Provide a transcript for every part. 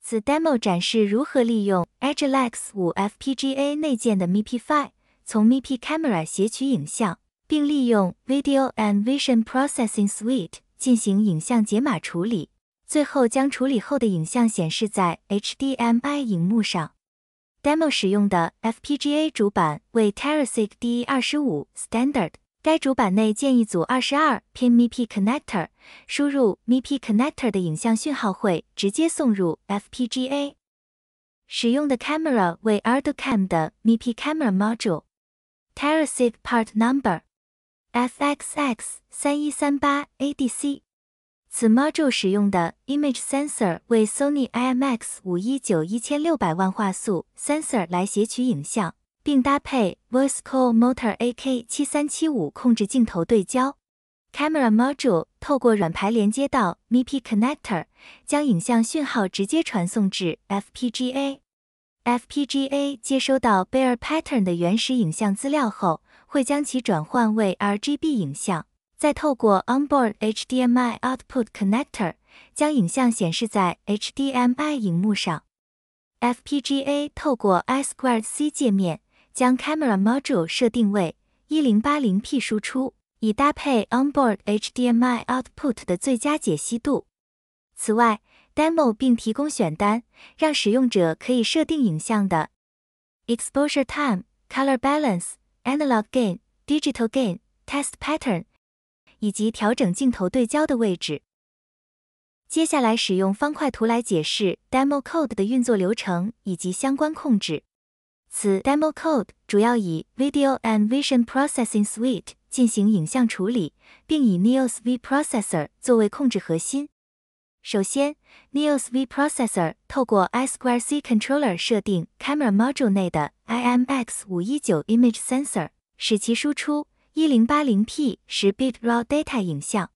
此 demo 展示如何利用 EdgeX l 五 FPGA 内建的 MIPI 从 MIPI Camera 截取影像，并利用 Video and Vision Processing Suite 进行影像解码处理，最后将处理后的影像显示在 HDMI 荧幕上。demo 使用的 FPGA 主板为 Terasic D 二十五 Standard。该主板内建一组二十二 pin m i p Connector，输入 m i p Connector 的影像讯号会直接送入 FPGA。使用的 Camera 为 ArduCam 的 m i p Camera Module，TeraSee Part Number FXX 三一三八 ADC。此 Module 使用的 Image Sensor 为 Sony IMX 五一九一千六百万画素 Sensor 来撷取影像。并搭配 Voice c o l Motor AK 七三七五控制镜头对焦。Camera Module 透过软排连接到 m i p Connector，将影像讯号直接传送至 FPGA。FPGA 接收到 b a r e r Pattern 的原始影像资料后，会将其转换为 RGB 影像，再透过 Onboard HDMI Output Connector 将影像显示在 HDMI 荧幕上。FPGA 透过 iSquare C 界面。将 camera module 设定位一零八零 P 输出，以搭配 onboard HDMI output 的最佳解析度。此外，demo 并提供选单，让使用者可以设定影像的 exposure time、color balance、analog gain、digital gain、test pattern，以及调整镜头对焦的位置。接下来使用方块图来解释 demo code 的运作流程以及相关控制。此 demo code 主要以 Video and Vision Processing Suite 进行影像处理，并以 n e o s V Processor 作为控制核心。首先 n e o s V Processor 透过 i s q u a r e C Controller 设定 Camera Module 内的 IMX 五一九 Image Sensor，使其输出一零八零 P 十 bit Raw Data 影像。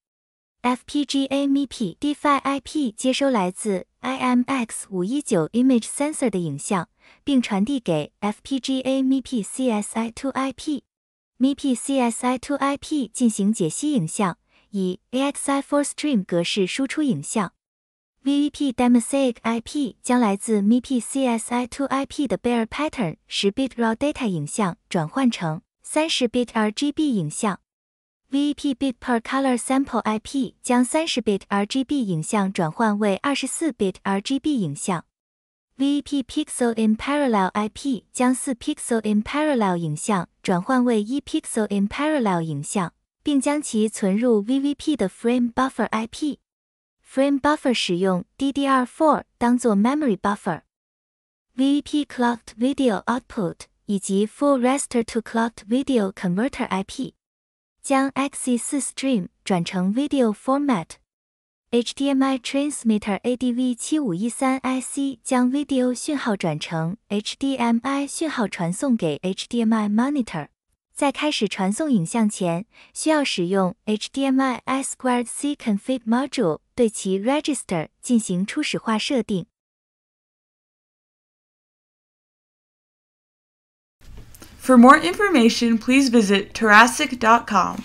FPGA m i p d e f i IP 接收来自 IMX 五一九 Image Sensor 的影像，并传递给 FPGA m i p c s i to i p m i p c s i to i p 进行解析影像，以 a x i for Stream 格式输出影像。VVP Demosaic IP 将来自 m i p c s i to i p 的 Bare a r e p t t 10bit raw data 影像转换成 30bit RGB 影像。VPP Bit Per Color Sample IP 将三十 bit RGB 影像转换为二十四 bit RGB 影像。VPP Pixel In Parallel IP 将四 pixel In Parallel 影像转换为一 pixel In Parallel 影像，并将其存入 VVP 的 Frame Buffer IP。Frame Buffer 使用 DDR4 当做 Memory Buffer。v e p Clocked Video Output 以及 Full raster to Clocked Video Converter IP。将 AXI4 Stream 转成 Video Format。HDMI Transmitter ADV7513IC 将 Video 信号转成 HDMI 信号，传送给 HDMI Monitor。在开始传送影像前，需要使用 HDMI I2C Config Module 对其 Register 进行初始化设定。For more information, please visit Thoracic.com.